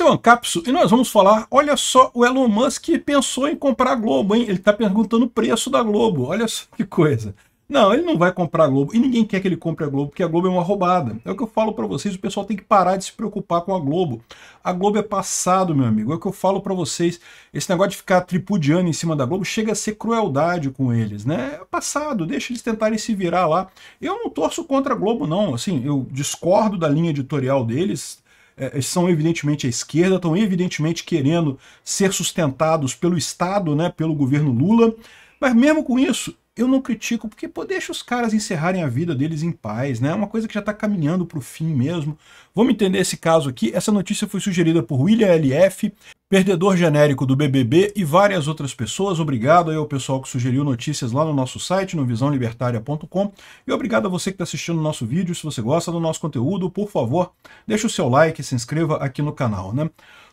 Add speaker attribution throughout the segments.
Speaker 1: Esse é o Ancapsu e nós vamos falar, olha só, o Elon Musk pensou em comprar a Globo, hein? Ele está perguntando o preço da Globo, olha só que coisa. Não, ele não vai comprar a Globo e ninguém quer que ele compre a Globo, porque a Globo é uma roubada. É o que eu falo para vocês, o pessoal tem que parar de se preocupar com a Globo. A Globo é passado, meu amigo. É o que eu falo para vocês, esse negócio de ficar tripudiando em cima da Globo chega a ser crueldade com eles, né? É passado, deixa eles tentarem se virar lá. Eu não torço contra a Globo não, assim, eu discordo da linha editorial deles, é, é, são evidentemente a esquerda, estão evidentemente querendo ser sustentados pelo Estado, né, pelo governo Lula. Mas mesmo com isso, eu não critico, porque pô, deixa os caras encerrarem a vida deles em paz, né? É uma coisa que já está caminhando para o fim mesmo. Vamos entender esse caso aqui. Essa notícia foi sugerida por William LF perdedor genérico do BBB e várias outras pessoas. Obrigado aí ao pessoal que sugeriu notícias lá no nosso site, no visãolibertaria.com. E obrigado a você que está assistindo o nosso vídeo. Se você gosta do nosso conteúdo, por favor, deixa o seu like e se inscreva aqui no canal, né?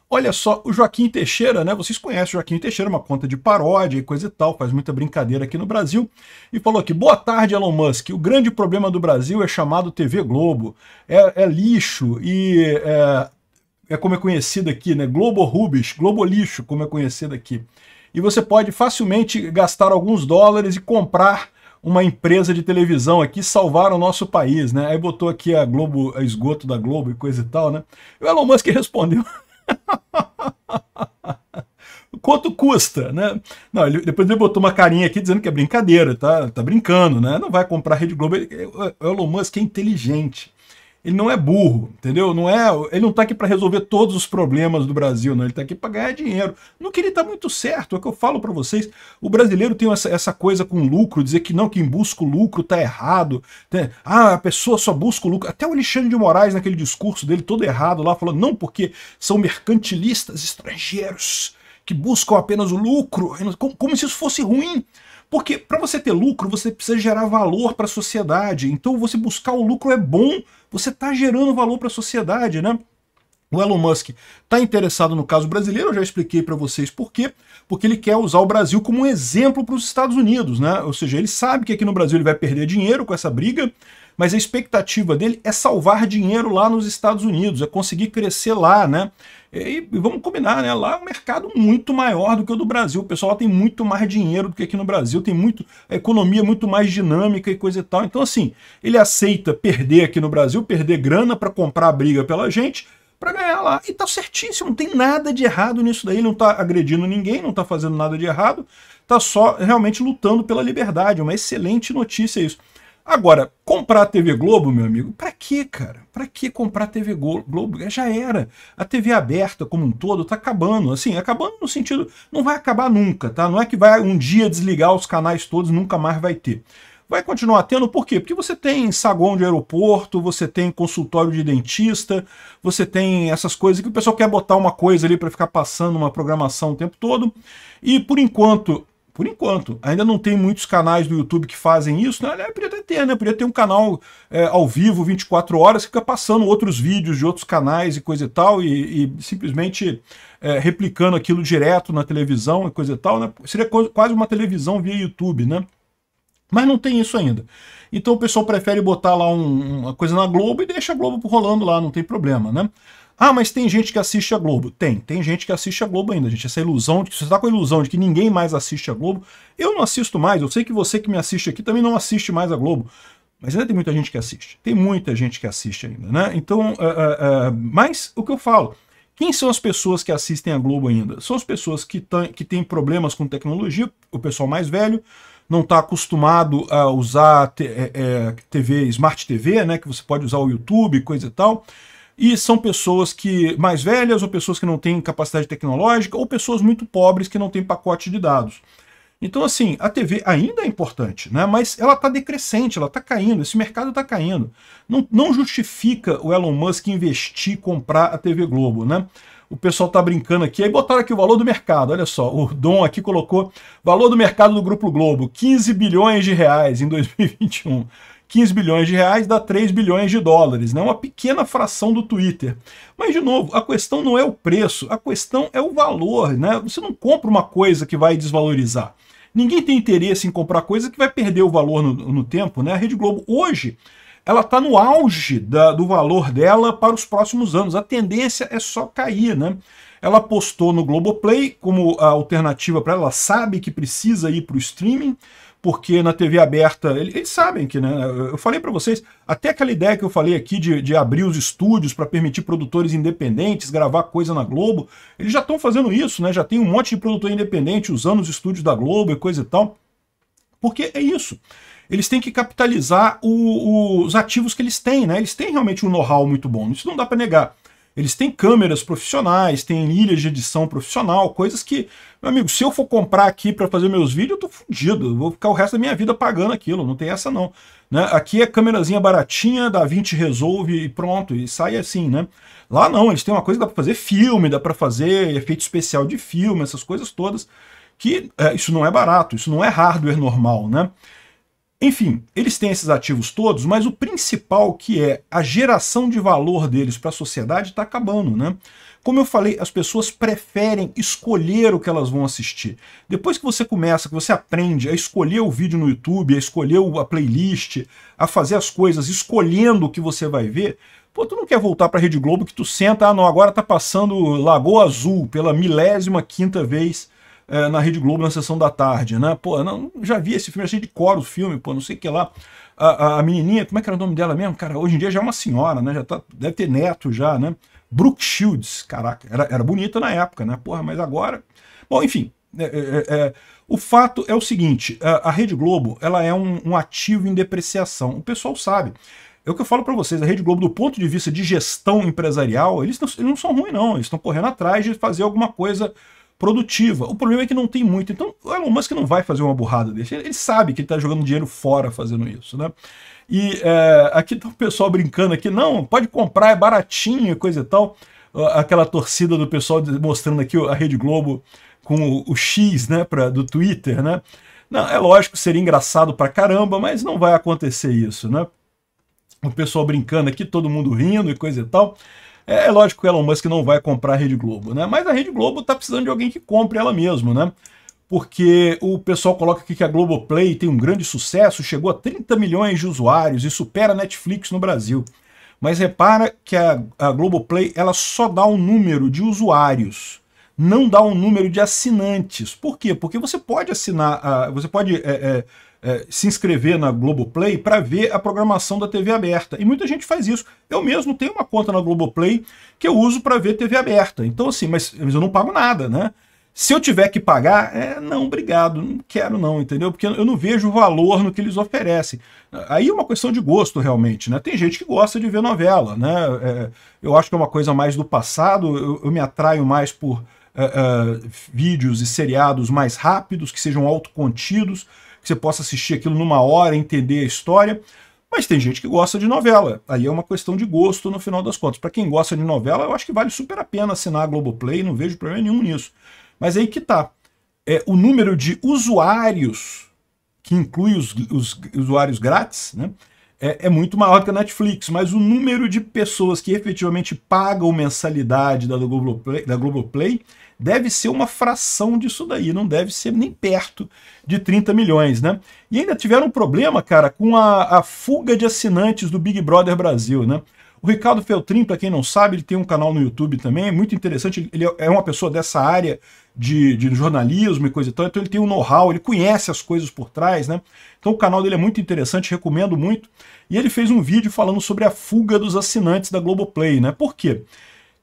Speaker 1: Olha só, o Joaquim Teixeira, né? Vocês conhecem o Joaquim Teixeira, uma conta de paródia e coisa e tal, faz muita brincadeira aqui no Brasil. E falou aqui, boa tarde, Elon Musk. O grande problema do Brasil é chamado TV Globo. É, é lixo e é, é como é conhecido aqui, né? Globo Rubis, Globo Lixo, como é conhecido aqui. E você pode facilmente gastar alguns dólares e comprar uma empresa de televisão aqui salvar o nosso país, né? Aí botou aqui a Globo, a esgoto da Globo e coisa e tal, né? E o Elon Musk respondeu. Quanto custa, né? Não, ele, depois ele botou uma carinha aqui dizendo que é brincadeira, tá, tá brincando, né? Não vai comprar a Rede Globo. É, o Elon Musk é inteligente ele não é burro, entendeu? Não é, ele não está aqui para resolver todos os problemas do Brasil, não. Ele está aqui para ganhar dinheiro. No que ele está muito certo, é o que eu falo para vocês. O brasileiro tem essa, essa, coisa com lucro, dizer que não, quem busca o lucro está errado. Tem, né? ah, a pessoa só busca o lucro. Até o Alexandre de Moraes, naquele discurso dele todo errado lá, falou não, porque são mercantilistas estrangeiros que buscam apenas o lucro, como, como se isso fosse ruim. Porque para você ter lucro, você precisa gerar valor para a sociedade. Então você buscar o lucro é bom, você está gerando valor para a sociedade, né? O Elon Musk está interessado no caso brasileiro, eu já expliquei para vocês por quê, porque ele quer usar o Brasil como um exemplo para os Estados Unidos, né? Ou seja, ele sabe que aqui no Brasil ele vai perder dinheiro com essa briga, mas a expectativa dele é salvar dinheiro lá nos Estados Unidos, é conseguir crescer lá, né? E, e, vamos combinar, né? Lá é um mercado muito maior do que o do Brasil. O pessoal tem muito mais dinheiro do que aqui no Brasil, tem muito. A economia é muito mais dinâmica e coisa e tal. Então, assim, ele aceita perder aqui no Brasil, perder grana para comprar briga pela gente, para ganhar lá. E tá certíssimo, não tem nada de errado nisso daí. Ele não tá agredindo ninguém, não tá fazendo nada de errado, tá só realmente lutando pela liberdade. É uma excelente notícia isso. Agora, comprar a TV Globo, meu amigo, para que, cara? Para que comprar a TV Globo? É, já era. A TV aberta como um todo tá acabando, assim, acabando no sentido, não vai acabar nunca, tá? Não é que vai um dia desligar os canais todos, nunca mais vai ter. Vai continuar tendo, por quê? Porque você tem saguão de aeroporto, você tem consultório de dentista, você tem essas coisas que o pessoal quer botar uma coisa ali para ficar passando uma programação o tempo todo. E por enquanto, por enquanto. Ainda não tem muitos canais do YouTube que fazem isso, né? Eu é, podia até ter, né? Eu podia ter um canal é, ao vivo 24 horas que fica passando outros vídeos de outros canais e coisa e tal, e, e simplesmente é, replicando aquilo direto na televisão e coisa e tal, né? Seria quase uma televisão via YouTube, né? Mas não tem isso ainda. Então o pessoal prefere botar lá um, uma coisa na Globo e deixa a Globo rolando lá, não tem problema, né? Ah, mas tem gente que assiste a Globo. Tem, tem gente que assiste a Globo ainda, gente. Essa ilusão, de, você está com a ilusão de que ninguém mais assiste a Globo. Eu não assisto mais, eu sei que você que me assiste aqui também não assiste mais a Globo. Mas ainda tem muita gente que assiste. Tem muita gente que assiste ainda, né? Então, uh, uh, uh, mas o que eu falo, quem são as pessoas que assistem a Globo ainda? São as pessoas que, que têm problemas com tecnologia, o pessoal mais velho, não está acostumado a usar é, é, TV, Smart TV, né? Que você pode usar o YouTube, coisa e tal e são pessoas que mais velhas ou pessoas que não têm capacidade tecnológica ou pessoas muito pobres que não têm pacote de dados. Então, assim, a TV ainda é importante, né? mas ela está decrescente, ela está caindo, esse mercado está caindo. Não, não justifica o Elon Musk investir, comprar a TV Globo, né? O pessoal está brincando aqui, aí botaram aqui o valor do mercado, olha só, o Dom aqui colocou valor do mercado do Grupo Globo, 15 bilhões de reais em 2021. 15 bilhões de reais dá 3 bilhões de dólares, né? uma pequena fração do Twitter. Mas, de novo, a questão não é o preço, a questão é o valor. Né? Você não compra uma coisa que vai desvalorizar. Ninguém tem interesse em comprar coisa que vai perder o valor no, no tempo. Né? A Rede Globo, hoje, ela está no auge da, do valor dela para os próximos anos. A tendência é só cair. Né? Ela apostou no Globoplay como alternativa para ela, sabe que precisa ir para o streaming, porque na TV aberta, eles sabem que, né? Eu falei para vocês, até aquela ideia que eu falei aqui de, de abrir os estúdios para permitir produtores independentes gravar coisa na Globo, eles já estão fazendo isso, né? Já tem um monte de produtor independente usando os estúdios da Globo e coisa e tal. Porque é isso. Eles têm que capitalizar o, o, os ativos que eles têm, né? Eles têm realmente um know-how muito bom, isso não dá para negar. Eles têm câmeras profissionais, têm ilhas de edição profissional, coisas que, meu amigo, se eu for comprar aqui para fazer meus vídeos, eu tô fudido, vou ficar o resto da minha vida pagando aquilo, não tem essa não. Né? Aqui é câmerazinha baratinha, da 20 resolve e pronto, e sai assim, né? Lá não, eles têm uma coisa que dá para fazer filme, dá para fazer efeito especial de filme, essas coisas todas, que é, isso não é barato, isso não é hardware normal, né? Enfim, eles têm esses ativos todos, mas o principal que é a geração de valor deles para a sociedade está acabando, né? Como eu falei, as pessoas preferem escolher o que elas vão assistir. Depois que você começa, que você aprende a escolher o vídeo no YouTube, a escolher a playlist, a fazer as coisas escolhendo o que você vai ver, pô, tu não quer voltar para a Rede Globo que tu senta, ah não, agora tá passando Lagoa Azul pela milésima quinta vez é, na Rede Globo na sessão da tarde, né? Pô, não, já vi esse filme, achei de cor o filme, pô, não sei o que lá. A, a, a, menininha, como é que era o nome dela mesmo? Cara, hoje em dia já é uma senhora, né? Já tá, deve ter neto já, né? Brooke Shields, caraca, era, era bonita na época, né? Porra, mas agora... Bom, enfim, é, é, é, é o fato é o seguinte, a, a Rede Globo ela é um, um, ativo em depreciação, o pessoal sabe. É o que eu falo para vocês, a Rede Globo, do ponto de vista de gestão empresarial, eles não, eles não são ruins não, eles estão correndo atrás de fazer alguma coisa produtiva. O problema é que não tem muito. Então, o Elon Musk não vai fazer uma burrada desse. Ele sabe que ele está jogando dinheiro fora fazendo isso, né? E é, aqui tá o pessoal brincando aqui, não, pode comprar, é baratinho, coisa e tal. Aquela torcida do pessoal mostrando aqui a Rede Globo com o, o X, né, pra, do Twitter, né? Não, é lógico, seria engraçado pra caramba, mas não vai acontecer isso, né? O pessoal brincando aqui, todo mundo rindo e coisa e tal. É, é, lógico que o Elon Musk não vai comprar a Rede Globo, né? Mas a Rede Globo está precisando de alguém que compre ela mesmo, né? Porque o pessoal coloca aqui que a Globoplay tem um grande sucesso, chegou a 30 milhões de usuários e supera a Netflix no Brasil. Mas repara que a, a Globoplay ela só dá um número de usuários não dá um número de assinantes. Por quê? Porque você pode assinar, você pode é, é, é, se inscrever na Globoplay para ver a programação da TV aberta. E muita gente faz isso. Eu mesmo tenho uma conta na Globoplay que eu uso para ver TV aberta. Então, assim, mas, mas eu não pago nada, né? Se eu tiver que pagar, é não, obrigado, não quero não, entendeu? Porque eu não vejo valor no que eles oferecem. Aí é uma questão de gosto, realmente, né? Tem gente que gosta de ver novela, né? É, eu acho que é uma coisa mais do passado, eu, eu me atraio mais por uh, vídeos e seriados mais rápidos, que sejam autocontidos, que você possa assistir aquilo numa hora, entender a história. Mas tem gente que gosta de novela. Aí é uma questão de gosto no final das contas. Para quem gosta de novela, eu acho que vale super a pena assinar a Globoplay, não vejo problema nenhum nisso. Mas aí que tá. É, o número de usuários, que inclui os, os usuários grátis, né? é, é, muito maior que a Netflix, mas o número de pessoas que efetivamente pagam mensalidade da Globoplay, da Globoplay deve ser uma fração disso daí, não deve ser nem perto de 30 milhões, né? E ainda tiveram um problema, cara, com a, a fuga de assinantes do Big Brother Brasil, né? O Ricardo Feltrin, para quem não sabe, ele tem um canal no YouTube também, é muito interessante. Ele é, é uma pessoa dessa área de, de jornalismo e coisa e tal, então ele tem um know-how, ele conhece as coisas por trás, né? Então o canal dele é muito interessante, recomendo muito. E ele fez um vídeo falando sobre a fuga dos assinantes da Globoplay, né? Por quê?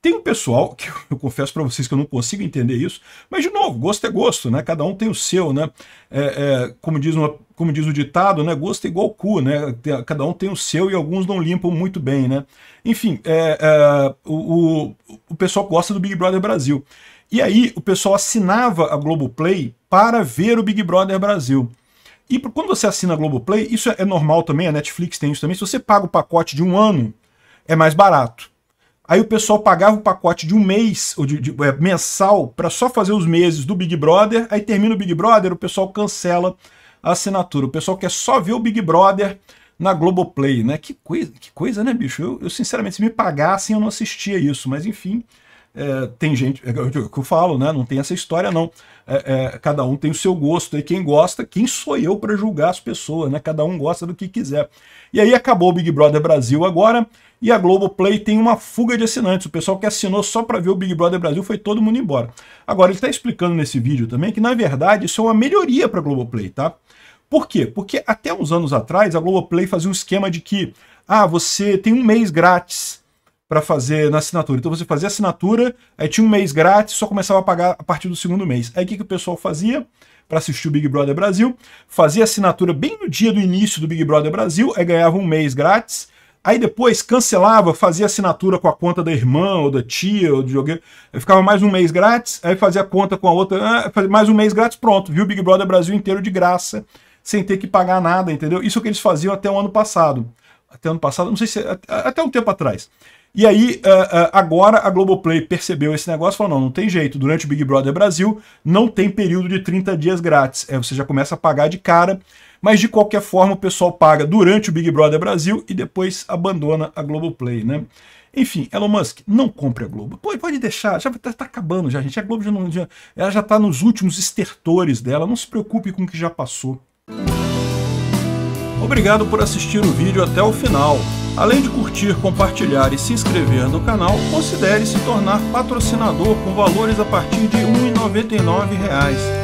Speaker 1: Tem um pessoal, que eu confesso para vocês que eu não consigo entender isso, mas de novo, gosto é gosto, né? Cada um tem o seu, né? É, é, como, diz uma, como diz o ditado, né? Gosto é igual cu, né? Cada um tem o seu e alguns não limpam muito bem, né? Enfim, é, é, o, o, o pessoal gosta do Big Brother Brasil. E aí o pessoal assinava a Globoplay para ver o Big Brother Brasil. E quando você assina a Globoplay, isso é, é normal também, a Netflix tem isso também, se você paga o pacote de um ano, é mais barato. Aí o pessoal pagava o pacote de um mês, ou de, de é, mensal, para só fazer os meses do Big Brother. Aí termina o Big Brother, o pessoal cancela a assinatura. O pessoal quer só ver o Big Brother na Globoplay, né? Que coisa, que coisa né, bicho? Eu, eu sinceramente, se me pagassem, eu não assistia isso, mas enfim. É, tem gente, é, é eu, que eu falo, né? Não tem essa história, não. É, é, cada um tem o seu gosto, e quem gosta, quem sou eu para julgar as pessoas, né? Cada um gosta do que quiser. E aí acabou o Big Brother Brasil agora, e a Globoplay tem uma fuga de assinantes. O pessoal que assinou só para ver o Big Brother Brasil foi todo mundo embora. Agora, ele está explicando nesse vídeo também que, na verdade, isso é uma melhoria para a Globoplay, tá? Por quê? Porque até uns anos atrás, a Globoplay fazia um esquema de que, ah, você tem um mês grátis para fazer na assinatura. Então você fazia assinatura, aí tinha um mês grátis, só começava a pagar a partir do segundo mês. Aí o que, que o pessoal fazia para assistir o Big Brother Brasil? Fazia assinatura bem no dia do início do Big Brother Brasil, aí ganhava um mês grátis, Aí depois cancelava, fazia assinatura com a conta da irmã ou da tia ou do jogueiro. Eu ficava mais um mês grátis, aí fazia conta com a outra, ah, mais um mês grátis, pronto. Viu o Big Brother Brasil inteiro de graça, sem ter que pagar nada, entendeu? Isso que eles faziam até o ano passado. Até o ano passado, não sei se. Até um tempo atrás. E aí, ah, ah, agora a Globoplay percebeu esse negócio e falou: não, não tem jeito. Durante o Big Brother Brasil, não tem período de 30 dias grátis. Aí é, você já começa a pagar de cara mas de qualquer forma o pessoal paga durante o Big Brother Brasil e depois abandona a Globoplay, né? Enfim, Elon Musk, não compre a Globo. Pô, pode deixar, já está tá acabando já, gente. A Globo já não, já, ela já está nos últimos estertores dela, não se preocupe com o que já passou. Obrigado por assistir o vídeo até o final. Além de curtir, compartilhar e se inscrever no canal, considere se tornar patrocinador com valores a partir de R$ 1,99